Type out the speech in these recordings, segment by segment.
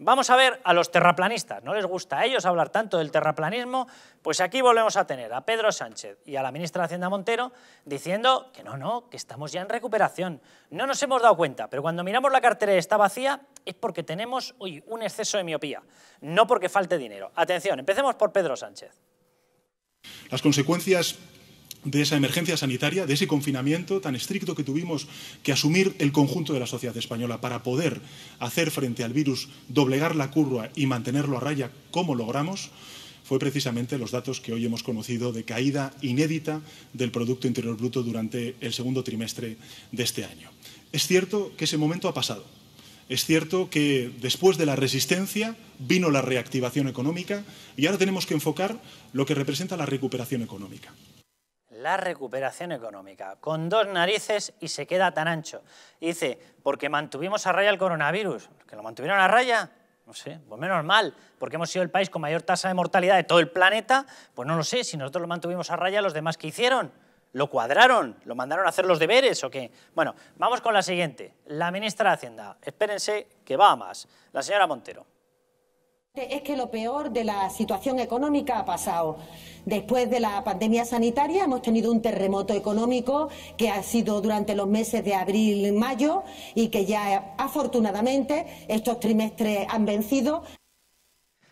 Vamos a ver a los terraplanistas. No les gusta a ellos hablar tanto del terraplanismo, pues aquí volvemos a tener a Pedro Sánchez y a la ministra de Hacienda Montero diciendo que no, no, que estamos ya en recuperación. No nos hemos dado cuenta, pero cuando miramos la cartera está vacía es porque tenemos un exceso de miopía, no porque falte dinero. Atención, empecemos por Pedro Sánchez. Las consecuencias de esa emergencia sanitaria, de ese confinamiento tan estricto que tuvimos que asumir el conjunto de la sociedad española para poder hacer frente al virus, doblegar la curva y mantenerlo a raya como logramos, fue precisamente los datos que hoy hemos conocido de caída inédita del Producto Interior Bruto durante el segundo trimestre de este año. Es cierto que ese momento ha pasado. Es cierto que después de la resistencia vino la reactivación económica y ahora tenemos que enfocar lo que representa la recuperación económica la recuperación económica, con dos narices y se queda tan ancho. dice, porque mantuvimos a raya el coronavirus, que lo mantuvieron a raya, no sé, pues menos mal, porque hemos sido el país con mayor tasa de mortalidad de todo el planeta, pues no lo sé, si nosotros lo mantuvimos a raya, los demás que hicieron, lo cuadraron, lo mandaron a hacer los deberes o qué. Bueno, vamos con la siguiente, la ministra de Hacienda, espérense que va a más, la señora Montero. Es que lo peor de la situación económica ha pasado. Después de la pandemia sanitaria hemos tenido un terremoto económico que ha sido durante los meses de abril y mayo y que ya afortunadamente estos trimestres han vencido.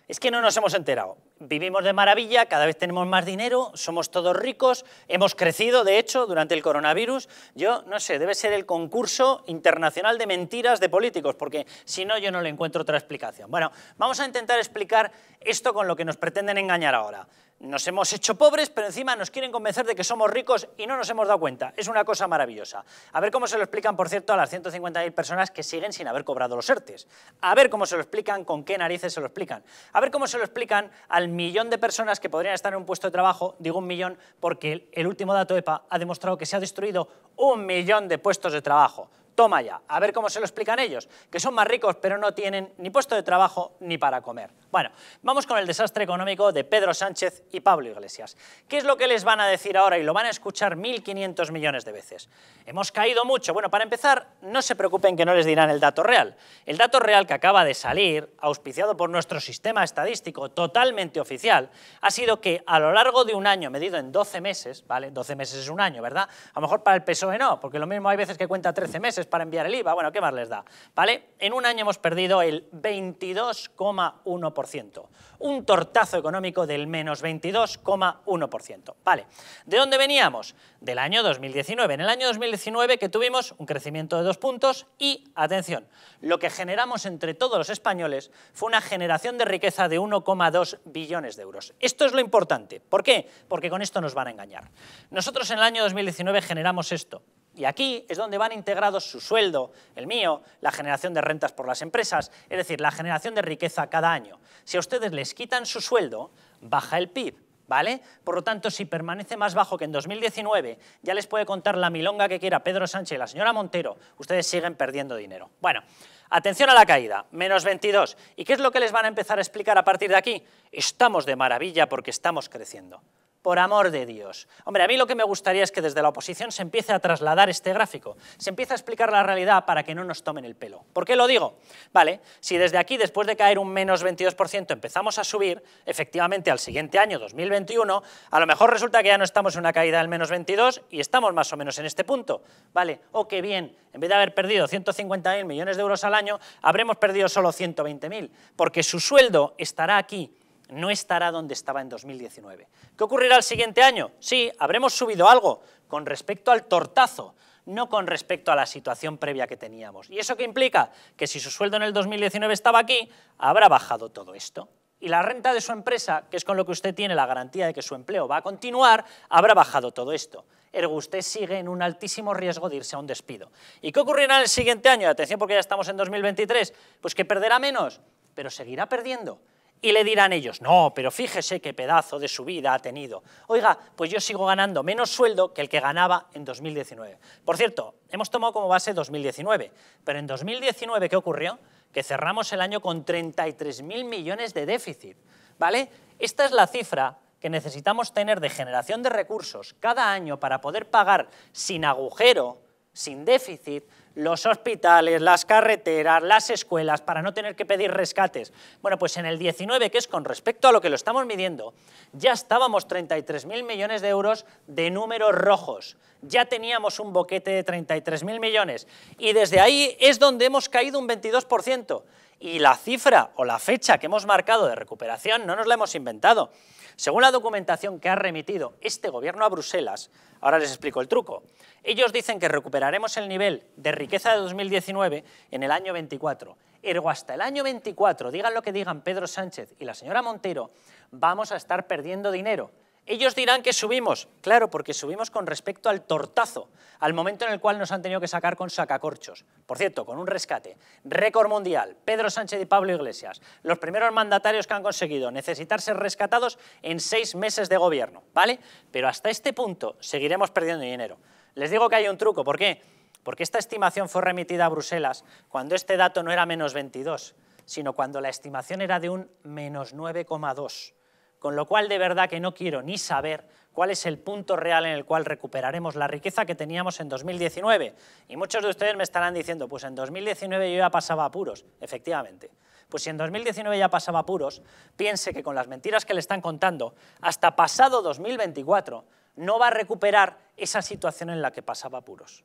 Es que no nos hemos enterado vivimos de maravilla, cada vez tenemos más dinero, somos todos ricos, hemos crecido, de hecho, durante el coronavirus. Yo, no sé, debe ser el concurso internacional de mentiras de políticos, porque si no, yo no le encuentro otra explicación. Bueno, vamos a intentar explicar esto con lo que nos pretenden engañar ahora. Nos hemos hecho pobres, pero encima nos quieren convencer de que somos ricos y no nos hemos dado cuenta. Es una cosa maravillosa. A ver cómo se lo explican, por cierto, a las 150.000 personas que siguen sin haber cobrado los ERTES. A ver cómo se lo explican, con qué narices se lo explican. A ver cómo se lo explican al millón de personas que podrían estar en un puesto de trabajo, digo un millón, porque el último dato EPA ha demostrado que se ha destruido un millón de puestos de trabajo toma ya, a ver cómo se lo explican ellos, que son más ricos pero no tienen ni puesto de trabajo ni para comer. Bueno, vamos con el desastre económico de Pedro Sánchez y Pablo Iglesias. ¿Qué es lo que les van a decir ahora y lo van a escuchar 1.500 millones de veces? Hemos caído mucho. Bueno, para empezar, no se preocupen que no les dirán el dato real. El dato real que acaba de salir, auspiciado por nuestro sistema estadístico totalmente oficial, ha sido que a lo largo de un año, medido en 12 meses, ¿vale? 12 meses es un año, ¿verdad? A lo mejor para el PSOE no, porque lo mismo hay veces que cuenta 13 meses, para enviar el IVA, bueno, ¿qué más les da? ¿Vale? En un año hemos perdido el 22,1%, un tortazo económico del menos 22,1%. ¿Vale? ¿De dónde veníamos? Del año 2019. En el año 2019 que tuvimos un crecimiento de dos puntos y, atención, lo que generamos entre todos los españoles fue una generación de riqueza de 1,2 billones de euros. Esto es lo importante. ¿Por qué? Porque con esto nos van a engañar. Nosotros en el año 2019 generamos esto, y aquí es donde van integrados su sueldo, el mío, la generación de rentas por las empresas, es decir, la generación de riqueza cada año. Si a ustedes les quitan su sueldo, baja el PIB, ¿vale? Por lo tanto, si permanece más bajo que en 2019, ya les puede contar la milonga que quiera Pedro Sánchez y la señora Montero, ustedes siguen perdiendo dinero. Bueno, Atención a la caída, menos 22. ¿Y qué es lo que les van a empezar a explicar a partir de aquí? Estamos de maravilla porque estamos creciendo por amor de Dios. Hombre, a mí lo que me gustaría es que desde la oposición se empiece a trasladar este gráfico, se empiece a explicar la realidad para que no nos tomen el pelo. ¿Por qué lo digo? Vale, si desde aquí, después de caer un menos 22%, empezamos a subir, efectivamente al siguiente año, 2021, a lo mejor resulta que ya no estamos en una caída del menos 22 y estamos más o menos en este punto. Vale, o oh, qué bien, en vez de haber perdido 150.000 millones de euros al año, habremos perdido solo 120.000, porque su sueldo estará aquí no estará donde estaba en 2019. ¿Qué ocurrirá el siguiente año? Sí, habremos subido algo con respecto al tortazo, no con respecto a la situación previa que teníamos. ¿Y eso qué implica? Que si su sueldo en el 2019 estaba aquí, habrá bajado todo esto. Y la renta de su empresa, que es con lo que usted tiene la garantía de que su empleo va a continuar, habrá bajado todo esto. Ergo, usted sigue en un altísimo riesgo de irse a un despido. ¿Y qué ocurrirá el siguiente año? Atención porque ya estamos en 2023. Pues que perderá menos, pero seguirá perdiendo y le dirán ellos, no, pero fíjese qué pedazo de su vida ha tenido. Oiga, pues yo sigo ganando menos sueldo que el que ganaba en 2019. Por cierto, hemos tomado como base 2019, pero en 2019, ¿qué ocurrió? Que cerramos el año con 33.000 millones de déficit, ¿vale? Esta es la cifra que necesitamos tener de generación de recursos cada año para poder pagar sin agujero sin déficit los hospitales, las carreteras, las escuelas, para no tener que pedir rescates. Bueno, pues en el 19, que es con respecto a lo que lo estamos midiendo, ya estábamos 33.000 millones de euros de números rojos. Ya teníamos un boquete de 33.000 millones. Y desde ahí es donde hemos caído un 22%. Y la cifra o la fecha que hemos marcado de recuperación no nos la hemos inventado. Según la documentación que ha remitido este gobierno a Bruselas, ahora les explico el truco, ellos dicen que recuperaremos el nivel de riqueza de 2019 en el año 24. Ergo, hasta el año 24, digan lo que digan Pedro Sánchez y la señora Montero, vamos a estar perdiendo dinero ellos dirán que subimos, claro, porque subimos con respecto al tortazo, al momento en el cual nos han tenido que sacar con sacacorchos. Por cierto, con un rescate, récord mundial, Pedro Sánchez y Pablo Iglesias, los primeros mandatarios que han conseguido necesitar ser rescatados en seis meses de gobierno, ¿vale? Pero hasta este punto seguiremos perdiendo dinero. Les digo que hay un truco, ¿por qué? Porque esta estimación fue remitida a Bruselas cuando este dato no era menos 22, sino cuando la estimación era de un menos 9,2 con lo cual de verdad que no quiero ni saber cuál es el punto real en el cual recuperaremos la riqueza que teníamos en 2019. Y muchos de ustedes me estarán diciendo, pues en 2019 yo ya pasaba puros. efectivamente. Pues si en 2019 ya pasaba puros, piense que con las mentiras que le están contando, hasta pasado 2024 no va a recuperar esa situación en la que pasaba puros.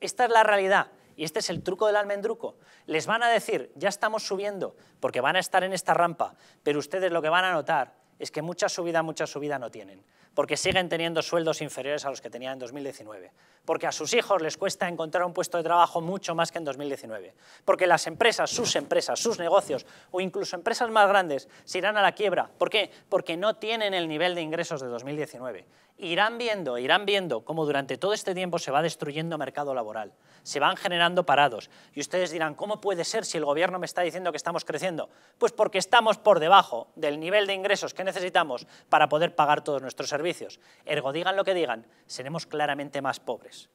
Esta es la realidad. Y este es el truco del almendruco. Les van a decir, ya estamos subiendo, porque van a estar en esta rampa, pero ustedes lo que van a notar es que mucha subida, mucha subida no tienen porque siguen teniendo sueldos inferiores a los que tenían en 2019, porque a sus hijos les cuesta encontrar un puesto de trabajo mucho más que en 2019, porque las empresas, sus empresas, sus negocios o incluso empresas más grandes se irán a la quiebra. ¿Por qué? Porque no tienen el nivel de ingresos de 2019. Irán viendo, irán viendo cómo durante todo este tiempo se va destruyendo mercado laboral, se van generando parados. Y ustedes dirán, ¿cómo puede ser si el gobierno me está diciendo que estamos creciendo? Pues porque estamos por debajo del nivel de ingresos que necesitamos para poder pagar todos nuestros servicios servicios. Ergo, digan lo que digan, seremos claramente más pobres